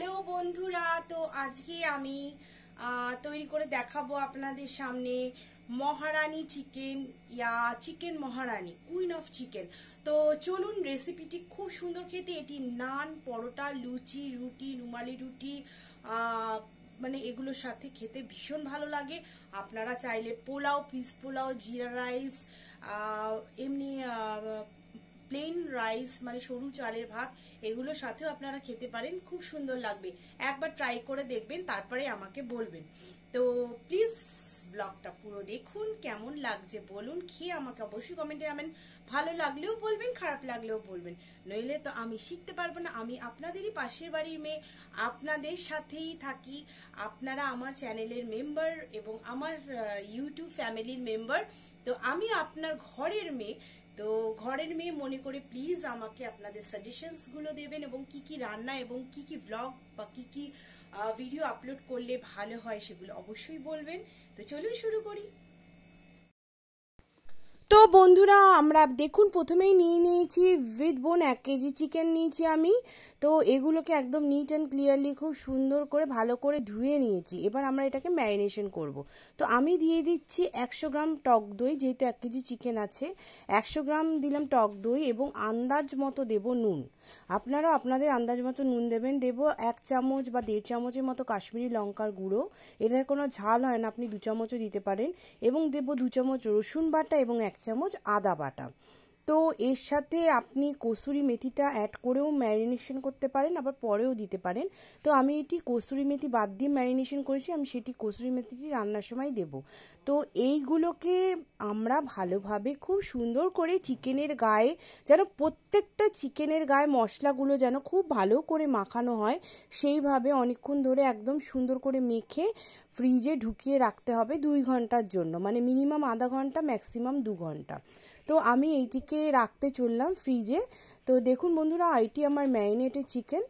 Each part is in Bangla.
হ্যালো বন্ধুরা তো আজকে আমি তৈরি করে দেখাবো আপনাদের সামনে মহারানি চিকেন ইয়া chicken Maharani queen of chicken তো চলুন রেসিপিটি খুব সুন্দর খেতে এটি নান পরোটা লুচি রুটি রুমালি রুটি মানে এগুলোর সাথে খেতে ভীষণ ভালো লাগে আপনারা চাইলে পোলাও পিস পোলাও জিরা রাইস এমনি প্লেন রাইস মানে সরু চালের ভাত এগুলোর সাথেও আপনারা খেতে পারেন খুব সুন্দর লাগবে একবার ট্রাই করে দেখবেন তারপরে আমাকে বলবেন তো প্লিজ ব্লগটা পুরো দেখুন কেমন লাগছে বলুন খেয়ে আমাকে অবশ্যই কমেন্টে আমেন ভালো লাগলেও বলবেন খারাপ লাগলেও বলবেন নইলে তো আমি শিখতে পারবো না আমি আপনাদেরই পাশের বাড়ির মেয়ে আপনাদের সাথেই থাকি আপনারা আমার চ্যানেলের মেম্বার এবং আমার ইউটিউব ফ্যামিলির মেম্বার তো আমি আপনার ঘরের মেয়ে তো ঘরের মেয়ে মনে করে প্লিজ আমাকে আপনাদের গুলো দেবেন এবং কি কি রান্না এবং কি কি ব্লগ বা কি কি ভিডিও আপলোড করলে ভালো হয় সেগুলো অবশ্যই বলবেন তো চলুন শুরু করি তো বন্ধুরা আমরা দেখুন প্রথমেই নিয়ে নিয়েছি উইথ বোন এক কেজি চিকেন নিয়েছি আমি তো এগুলোকে একদম নিট অ্যান্ড ক্লিয়ারলি খুব সুন্দর করে ভালো করে ধুয়ে নিয়েছি এবার আমরা এটাকে ম্যারিনেশন করব। তো আমি দিয়ে দিচ্ছি একশো গ্রাম টক দই যেহেতু এক কেজি চিকেন আছে একশো গ্রাম দিলাম টক দই এবং আন্দাজ মতো দেব নুন আপনারাও আপনাদের আন্দাজ মতো নুন দেবেন দেব এক চামচ বা দেড় চামচের মতো কাশ্মীরি লঙ্কার গুঁড়ো এটা কোনো ঝাল হয় না আপনি দু চামচও দিতে পারেন এবং দেব দু চামচ রসুন বাটা এবং এক এক চামচ আদা বাটা তো এর সাথে আপনি কসুরি মেথিটা অ্যাড করেও ম্যারিনেশন করতে পারেন আবার পরেও দিতে পারেন তো আমি এটি কসুরি মেথি বাদ দিয়ে ম্যারিনেশন করেছি আমি সেটি কসুরি মেথিটি রান্নার সময় দেব তো এইগুলোকে আমরা ভালোভাবে খুব সুন্দর করে চিকেনের গায়ে যেন প্রত্যেকটা চিকেনের গায়ে মশলাগুলো যেন খুব ভালো করে মাখানো হয় সেইভাবে অনেকক্ষণ ধরে একদম সুন্দর করে মেখে ফ্রিজে ঢুকিয়ে রাখতে হবে দুই ঘন্টার জন্য মানে মিনিমাম আধা ঘন্টা ম্যাক্সিমাম দু ঘন্টা তো আমি এইটিকে আজকে রাখতে চললাম ফ্রিজে তো দেখুন বন্ধুরা আইটি আমার ম্যারিনেটেড চিকেন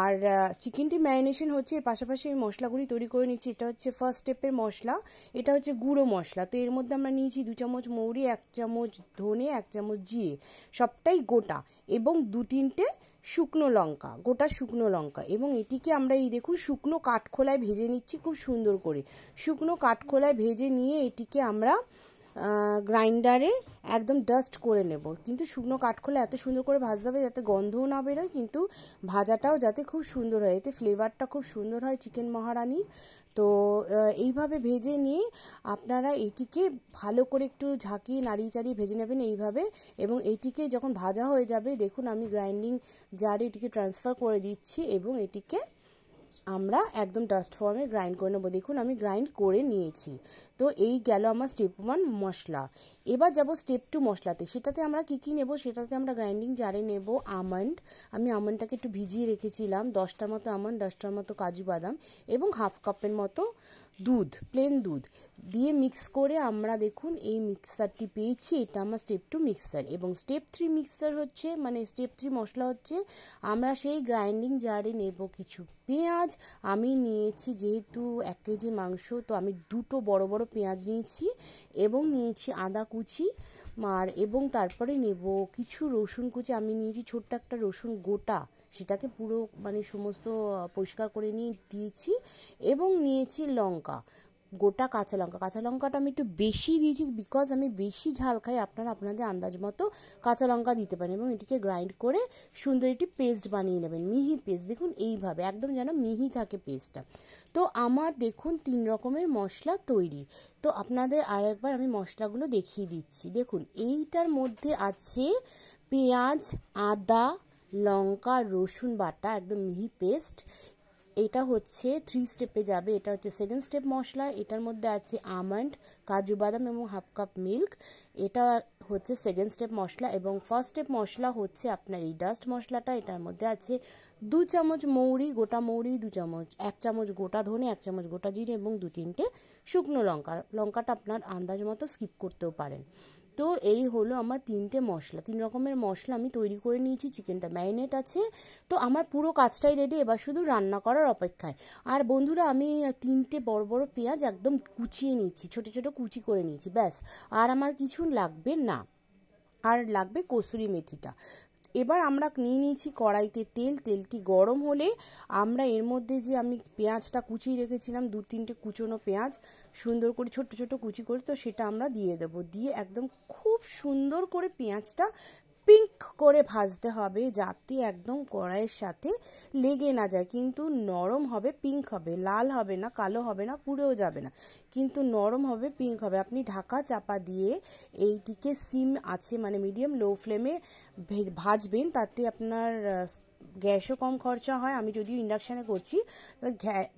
আর চিকেনটি ম্যারিনেশন হচ্ছে এর পাশাপাশি আমি মশলাগুলি তৈরি করে নিচ্ছি এটা হচ্ছে ফার্স্ট স্টেপের মশলা এটা হচ্ছে গুঁড়ো মশলা তো এর মধ্যে আমরা নিয়েছি দু চামচ মৌরি এক চামচ ধনে এক চামচ জিরে সবটাই গোটা এবং দু তিনটে শুকনো লঙ্কা গোটা শুকনো লঙ্কা এবং এটিকে আমরা এই দেখুন শুকনো কাঠখোলায় ভেজে নিচ্ছি খুব সুন্দর করে শুকনো কাঠখোলায় ভেজে নিয়ে এটিকে আমরা গ্রাইন্ডারে একদম ডাস্ট করে নেব কিন্তু শুকনো কাঠখোলা এত সুন্দর করে ভাজতে হবে যাতে গন্ধও না বেরোয় কিন্তু ভাজাটাও যাতে খুব সুন্দর হয় এতে ফ্লেভারটা খুব সুন্দর হয় চিকেন মহারানির তো এইভাবে ভেজে নিয়ে আপনারা এটিকে ভালো করে একটু ঝাঁকিয়ে নাড়িয়ে চাড়িয়ে ভেজে নেবেন এইভাবে এবং এটিকে যখন ভাজা হয়ে যাবে দেখুন আমি গ্রাইন্ডিং জারে এটিকে ট্রান্সফার করে দিচ্ছি এবং এটিকে আমরা একদম ডাস্ট ফর্মে গ্রাইন্ড করে নেবো দেখুন আমি গ্রাইন্ড করে নিয়েছি তো এই গেল আমার স্টেপ ওয়ান মশলা এবার যাব স্টেপ টু মশলাতে সেটাতে আমরা কী কী নেবো সেটাতে আমরা গ্রাইন্ডিং জারে নেব আমন্ড আমি আমন্ডটাকে একটু ভিজিয়ে রেখেছিলাম দশটার মতো আমন্ড দশটার মতো কাজু বাদাম এবং হাফ কাপের মতো দুধ প্লেন দুধ দিয়ে মিক্স করে আমরা দেখুন এই মিক্সারটি পেয়েছি এটা আমার স্টেপ টু মিক্সার এবং স্টেপ থ্রি মিক্সার হচ্ছে মানে স্টেপ থ্রি মশলা হচ্ছে আমরা সেই গ্রাইন্ডিং জারে নেব কিছু পেঁয়াজ আমি নিয়েছি যেহেতু এক কেজি মাংস তো আমি দুটো বড় বড় পেঁয়াজ নিয়েছি এবং নিয়েছি আদা কুচি আর এবং তারপরে নেব কিছু রসুন কুচি আমি নিয়েছি ছোট্ট একটা রসুন গোটা সেটাকে পুরো মানে সমস্ত পরিষ্কার করে নিয়ে দিয়েছি এবং নিয়েছি লঙ্কা গোটা কাঁচা লঙ্কা কাঁচা লঙ্কাটা আমি একটু বেশি দিয়েছি বিকজ আমি বেশি ঝাল খাই আপনারা আপনাদের আন্দাজ মতো কাঁচা লঙ্কা দিতে পারেন এবং এটিকে গ্রাইন্ড করে সুন্দর একটি পেস্ট বানিয়ে নেবেন মিহি পেস্ট দেখুন এইভাবে একদম যেন মিহি থাকে পেস্টটা তো আমার দেখুন তিন রকমের মশলা তৈরি তো আপনাদের আরেকবার আমি মশলাগুলো দেখিয়ে দিচ্ছি দেখুন এইটার মধ্যে আছে পেঁয়াজ আদা লঙ্কা রসুন বাটা একদম মিহি পেস্ট এটা হচ্ছে থ্রি স্টেপে যাবে এটা হচ্ছে সেকেন্ড স্টেপ মশলা এটার মধ্যে আছে আমন্ড কাজু বাদাম এবং হাফ কাপ মিল্ক এটা হচ্ছে সেকেন্ড স্টেপ মশলা এবং ফার্স্ট স্টেপ মশলা হচ্ছে আপনার এই ডাস্ট মশলাটা এটার মধ্যে আছে দু চামচ মৌরি গোটা মৌরি দু চামচ এক চামচ গোটা ধনে এক চামচ গোটা জিরে এবং দু তিনটে শুকনো লঙ্কা লঙ্কাটা আপনার আন্দাজ মতো স্কিপ করতেও পারেন তো এই হলো আমার তিনটে মশলা তিন রকমের মশলা আমি তৈরি করে নিয়েছি চিকেনটা ম্যারিনেট আছে তো আমার পুরো কাজটাই রেডি এবার শুধু রান্না করার অপেক্ষায় আর বন্ধুরা আমি তিনটে বড় বড় পেঁয়াজ একদম কুচিয়ে নিয়েছি ছোট ছোট কুচি করে নিয়েছি ব্যাস আর আমার কিছু লাগবে না আর লাগবে কসুরি মেথিটা এবার আমরা নিয়ে নিয়েছি কড়াইতে তেল তেলটি গরম হলে আমরা এর মধ্যে যে আমি পেঁয়াজটা কুচিয়ে রেখেছিলাম দু তিনটে কুচোনো পেঁয়াজ সুন্দর করে ছোট ছোট কুচি করে তো সেটা আমরা দিয়ে দেবো দিয়ে একদম খুব সুন্দর করে পেঁয়াজটা পিঙ্ক করে ভাজতে হবে যাতে একদম কড়াইয়ের সাথে লেগে না যায় কিন্তু নরম হবে পিঙ্ক হবে লাল হবে না কালো হবে না পুড়েও যাবে না কিন্তু নরম হবে পিঙ্ক হবে আপনি ঢাকা চাপা দিয়ে এইটিকে সিম আছে মানে মিডিয়াম লো ফ্লেমে ভাজবেন তাতে আপনার গ্যাসও কম খরচা হয় আমি যদিও ইন্ডাকশানে করছি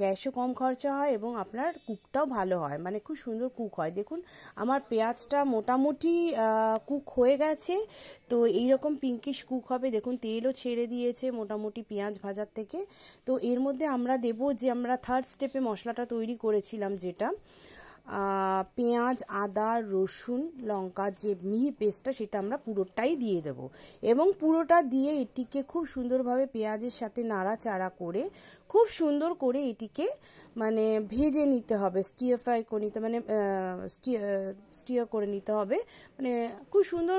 গ্যাসও কম খরচা হয় এবং আপনার কুকটাও ভালো হয় মানে খুব সুন্দর কুক হয় দেখুন আমার পেঁয়াজটা মোটামুটি কুক হয়ে গেছে তো এইরকম পিঙ্কিশ কুক হবে দেখুন তেলও ছেড়ে দিয়েছে মোটামুটি পেঁয়াজ ভাজার থেকে তো এর মধ্যে আমরা দেব যে আমরা থার্ড স্টেপে মশলাটা তৈরি করেছিলাম যেটা পেঁয়াজ আদা রসুন লঙ্কা যে মিহি পেস্টটা সেটা আমরা পুরোটাই দিয়ে দেব এবং পুরোটা দিয়ে এটিকে খুব সুন্দরভাবে পেঁয়াজের সাথে নাড়াচাড়া করে খুব সুন্দর করে এটিকে মানে ভেজে নিতে হবে স্টিয়াফাই করে নিতে মানে স্টিয়ার করে নিতে হবে মানে খুব সুন্দর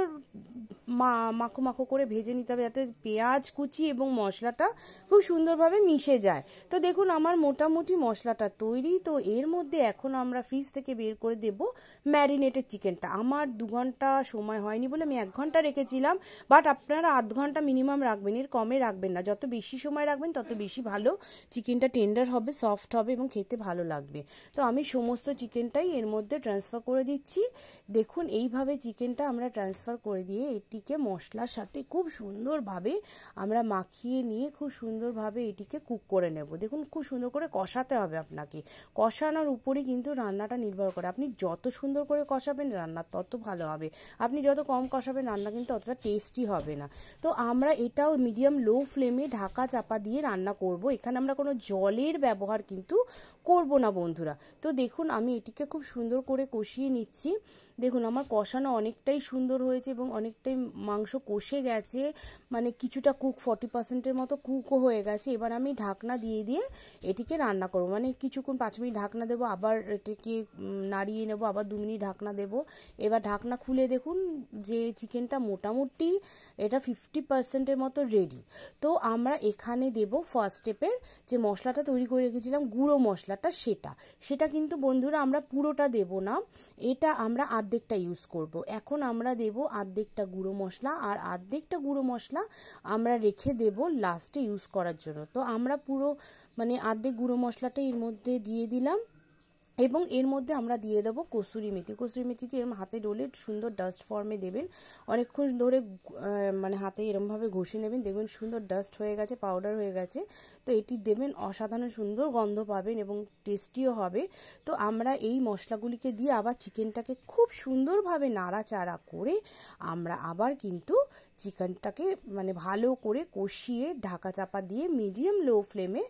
মা মাখো মাখো করে ভেজে নিতে হবে যাতে পেঁয়াজ কুচি এবং মশলাটা খুব সুন্দরভাবে মিশে যায় তো দেখুন আমার মোটামুটি মশলাটা তৈরি তো এর মধ্যে এখন আমরা ফ্রিজ থেকে বের করে দেব ম্যারিনেটেড চিকেনটা আমার দু ঘন্টা সময় হয়নি বলে আমি এক ঘন্টা রেখেছিলাম বাট আপনারা আধ ঘন্টা মিনিমাম রাখবেন এর কমে রাখবেন না যত বেশি সময় রাখবেন তত বেশি ভালো চিকেনটা টেন্ডার হবে সফট হবে এবং খেতে ভালো লাগবে তো আমি সমস্ত চিকেনটাই এর মধ্যে ট্রান্সফার করে দিচ্ছি দেখুন এইভাবে চিকেনটা আমরা ট্রান্সফার করে দিয়ে এটিকে মশলার সাথে খুব সুন্দরভাবে আমরা মাখিয়ে নিয়ে খুব সুন্দরভাবে এটিকে কুক করে নেব দেখুন খুব সুন্দর করে কষাতে হবে আপনাকে কষানোর উপরে কিন্তু রান্নাটা নির্ভর করে আপনি যত সুন্দর করে কষাবেন রান্না তত ভালো হবে আপনি যত কম কষাবেন রান্না কিন্তু অতটা টেস্টি হবে না তো আমরা এটাও মিডিয়াম লো ফ্লেমে ঢাকা চাপা দিয়ে রান্না করব এখানে আমরা কোনো জলের ব্যবহার কিন্তু করব না বন্ধুরা তো দেখুন আমি এটিকে খুব সুন্দর করে কষিয়ে নিচ্ছি দেখুন আমার কষানো অনেকটাই সুন্দর হয়েছে এবং অনেকটাই মাংস কষে গেছে মানে কিছুটা কুক ফর্টি পার্সেন্টের মতো কুকও হয়ে গেছে এবার আমি ঢাকনা দিয়ে দিয়ে এটিকে রান্না করবো মানে কিছুক্ষণ পাঁচ মিনিট ঢাকনা দেবো আবার এটিকে নাড়িয়ে নেবো আবার দু মিনিট ঢাকনা দেবো এবার ঢাকনা খুলে দেখুন যে চিকেনটা মোটামুটি এটা ফিফটি পার্সেন্টের মতো রেডি তো আমরা এখানে দেব ফার্স্ট স্টেপের যে মশলাটা তৈরি করে রেখেছিলাম গুঁড়ো মশলাটা সেটা সেটা কিন্তু বন্ধুরা আমরা পুরোটা দেব না এটা আমরা আর্ধেকটা ইউজ করব। এখন আমরা দেব আর্ধেকটা গুঁড়ো মশলা আর আর্ধেকটা গুঁড়ো মশলা আমরা রেখে দেব লাস্টে ইউজ করার জন্য তো আমরা পুরো মানে আর্ধেক গুঁড়ো মশলাটা এর মধ্যে দিয়ে দিলাম এবং এর মধ্যে আমরা দিয়ে দেবো কসুরি মেথি কসুরি মেথিটি এরম হাতে ডোলে সুন্দর ডাস্ট ফর্মে দেবেন অনেকক্ষণ ধরে মানে হাতে এরমভাবে ঘষে নেবেন দেখবেন সুন্দর ডাস্ট হয়ে গেছে পাউডার হয়ে গেছে তো এটি দেবেন অসাধারণ সুন্দর গন্ধ পাবেন এবং টেস্টিও হবে তো আমরা এই মশলাগুলিকে দিয়ে আবার চিকেনটাকে খুব সুন্দরভাবে নাড়াচাড়া করে আমরা আবার কিন্তু চিকেনটাকে মানে ভালো করে কষিয়ে ঢাকা চাপা দিয়ে মিডিয়াম লো ফ্লেমে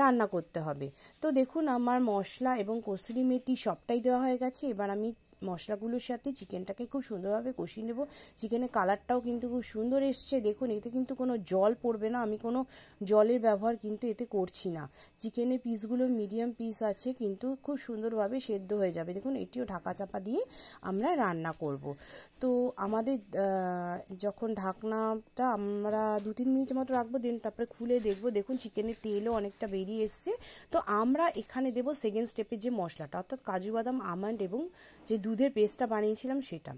রান্না করতে হবে তো দেখুন আমার মশলা এবং কসুরি কসুরি মেথি সবটাই দেওয়া হয়ে গেছে এবার আমি মশলাগুলোর সাথে চিকেনটাকে খুব সুন্দরভাবে কষিয়ে নেব চিকেনের কালারটাও কিন্তু খুব সুন্দর এসছে দেখুন এতে কিন্তু কোনো জল পড়বে না আমি কোনো জলের ব্যবহার কিন্তু এতে করছি না চিকেনের পিসগুলো মিডিয়াম পিস আছে কিন্তু খুব সুন্দরভাবে সেদ্ধ হয়ে যাবে দেখুন এটিও ঢাকা চাপা দিয়ে আমরা রান্না করব তো আমাদের যখন ঢাকনাটা আমরা দু তিন মিনিট মতো রাখবো দেন তারপরে খুলে দেখবো দেখুন চিকেনের তেলও অনেকটা বেরিয়ে এসছে তো আমরা এখানে দেব সেকেন্ড স্টেপে যে মশলাটা অর্থাৎ কাজু বাদাম আমন্ড এবং যে দুধের পেস্টটা বানিয়েছিলাম সেটা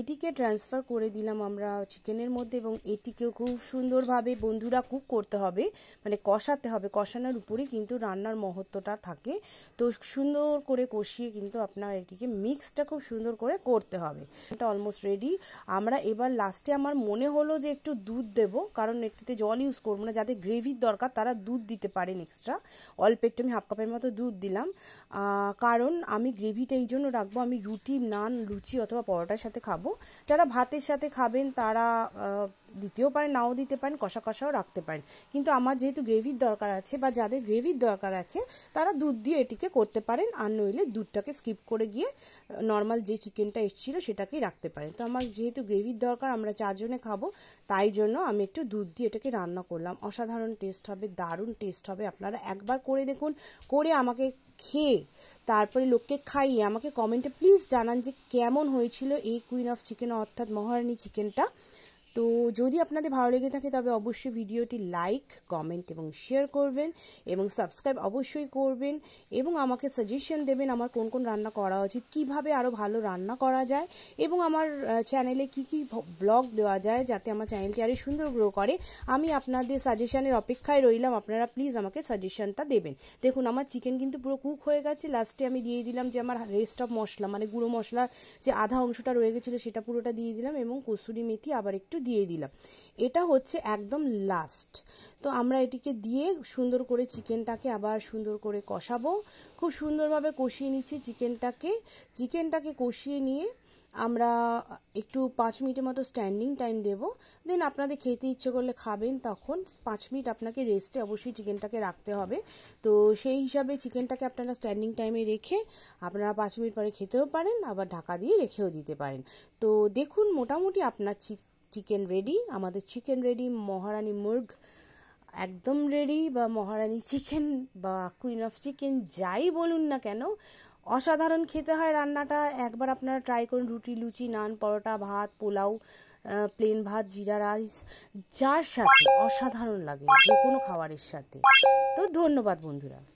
এটিকে ট্রান্সফার করে দিলাম আমরা চিকেনের মধ্যে এবং এটিকেও খুব সুন্দরভাবে বন্ধুরা কুক করতে হবে মানে কষাতে হবে কষানোর উপরে কিন্তু রান্নার মহত্বটা থাকে তো সুন্দর করে কষিয়ে কিন্তু আপনার এটিকে মিক্সটা খুব সুন্দর করে করতে হবে এটা অলমোস্ট রেডি আমরা এবার লাস্টে আমার মনে হলো যে একটু দুধ দেব কারণ এটিতে জল ইউজ করবো না যাদের গ্রেভির দরকার তারা দুধ দিতে পারেন এক্সট্রা অল্প একটু আমি হাফ কাপের মতো দুধ দিলাম কারণ আমি গ্রেভিটা এই জন্য রাখবো আমি রুটি নান লুচি অথবা পরোটার সাথে খাবো দেখাবো যারা ভাতের সাথে খাবেন তারা দিতেও পারেন নাও দিতে পারেন কষা কষাও রাখতে পারেন কিন্তু আমার যেহেতু গ্রেভির দরকার আছে বা যাদের গ্রেভির দরকার আছে তারা দুধ দিয়ে এটিকে করতে পারেন আর নইলে দুধটাকে স্কিপ করে গিয়ে নর্মাল যে চিকেনটা এসেছিলো সেটাকেই রাখতে পারেন তো আমার যেহেতু গ্রেভির দরকার আমরা চারজনে খাবো তাই জন্য আমি একটু দুধ দিয়ে এটাকে রান্না করলাম অসাধারণ টেস্ট হবে দারুণ টেস্ট হবে আপনারা একবার করে দেখুন করে আমাকে খেয়ে তারপরে লোককে খাইয়ে আমাকে কমেন্টে প্লিজ জানান যে কেমন হয়েছিল এই কুইন অফ চিকেন অর্থাৎ মহারানী চিকেনটা তো যদি আপনাদের ভালো লেগে থাকে তবে অবশ্যই ভিডিওটি লাইক কমেন্ট এবং শেয়ার করবেন এবং সাবস্ক্রাইব অবশ্যই করবেন এবং আমাকে সাজেশন দেবেন আমার কোন কোন রান্না করা উচিত কিভাবে আরও ভালো রান্না করা যায় এবং আমার চ্যানেলে কি কি ব্লগ দেওয়া যায় যাতে আমার চ্যানেলটি আরও সুন্দর গ্রো করে আমি আপনাদের সাজেশানের অপেক্ষায় রইলাম আপনারা প্লিজ আমাকে সাজেশনটা দেবেন দেখুন আমার চিকেন কিন্তু পুরো কুক হয়ে গেছে লাস্টে আমি দিয়ে দিলাম যে আমার রেস্ট অফ মশলা মানে গুঁড়ো মশলার যে আধা অংশটা রয়ে গেছিলো সেটা পুরোটা দিয়ে দিলাম এবং কসুরি মেথি আবার একটু দিয়ে দিলাম এটা হচ্ছে একদম লাস্ট তো আমরা এটিকে দিয়ে সুন্দর করে চিকেনটাকে আবার সুন্দর করে কষাবো খুব সুন্দরভাবে কষিয়ে নিচ্ছি চিকেনটাকে চিকেনটাকে কষিয়ে নিয়ে আমরা একটু পাঁচ মিনিটের মতো স্ট্যান্ডিং টাইম দেব দেন আপনাদের খেতে ইচ্ছে করলে খাবেন তখন পাঁচ মিনিট আপনাকে রেস্টে অবশ্যই চিকেনটাকে রাখতে হবে তো সেই হিসাবে চিকেনটাকে আপনারা স্ট্যান্ডিং টাইমে রেখে আপনারা পাঁচ মিনিট পরে খেতেও পারেন আবার ঢাকা দিয়ে রেখেও দিতে পারেন তো দেখুন মোটামুটি আপনার চিকেন রেডি আমাদের চিকেন রেডি মহারানী মুরগ একদম রেডি বা মহারানী চিকেন বা কুইন অফ চিকেন যাই বলুন না কেন অসাধারণ খেতে হয় রান্নাটা একবার আপনারা ট্রাই করুন রুটি লুচি নান পরোটা ভাত পোলাও প্লেন ভাত জিরা রাইস যার সাথে অসাধারণ লাগে যে কোনো খাবারের সাথে তো ধন্যবাদ বন্ধুরা